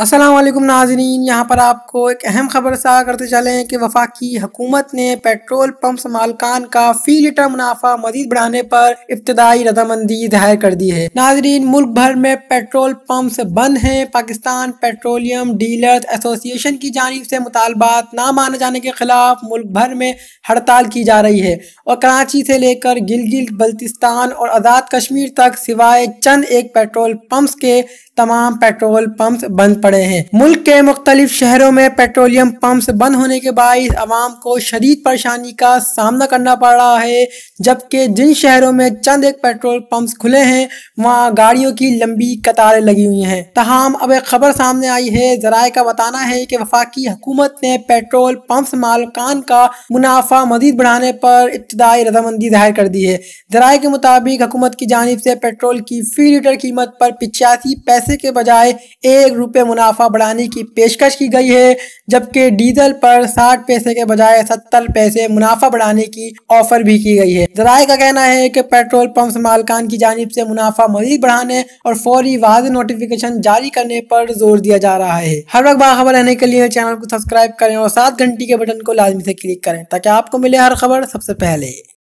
असलम नाजरीन यहाँ पर आपको एक अहम खबर साझा करते चले हैं कि वफाकी हुकूमत ने पेट्रोल पम्प मालकान का फी लीटर मुनाफा मजीद बढ़ाने पर इब्तदाई रजामंदी जाहिर कर दी है नाजरीन मुल्क भर में पेट्रोल पम्प बंद हैं पाकिस्तान पेट्रोलियम डीलर एसोसिएशन की जानब से मुतालबात ना माने जाने के खिलाफ मुल्क भर में हड़ताल की जा रही है और कराची से लेकर गिल बल्तिस्तान और आज़ाद कश्मीर तक सिवाए चंद एक पेट्रोल पम्प के तमाम पेट्रोल पम्प बंद पड़े हैं मुल्क के मुख्तलिफ शहरों में पेट्रोलियम पंप बंद होने के बाद आवाम को शदीद परेशानी का सामना करना पड़ रहा है जबकि जिन शहरों में चंद एक पेट्रोल पंप खुले हैं वहाँ गाड़ियों की लंबी कतारें लगी हुई हैं तहम अब एक खबर सामने आई है जराये का बताना है कि वफाकी हुकूमत ने पेट्रोल पंप मालकान का मुनाफा मजीद बढ़ाने पर इब्तदाई रजामंदी जाहिर कर दी है जराये के मुताबिक हुकूमत की जानब से पेट्रोल की फी लीटर कीमत पर पिचासी पैसे के बजाय एक रुपये मुनाफा बढ़ाने की पेशकश की गई है जबकि डीजल पर 60 पैसे के बजाय 70 पैसे मुनाफा बढ़ाने की ऑफर भी की गई है जराये का कहना है कि पेट्रोल पंप मालकान की जानब से मुनाफा मजीद बढ़ाने और फौरी वाज नोटिफिकेशन जारी करने पर जोर दिया जा रहा है हर वक्त बाखबर रहने के लिए चैनल को सब्सक्राइब करें और सात घंटी के बटन को लाजमी से क्लिक करें ताकि आपको मिले हर खबर सबसे पहले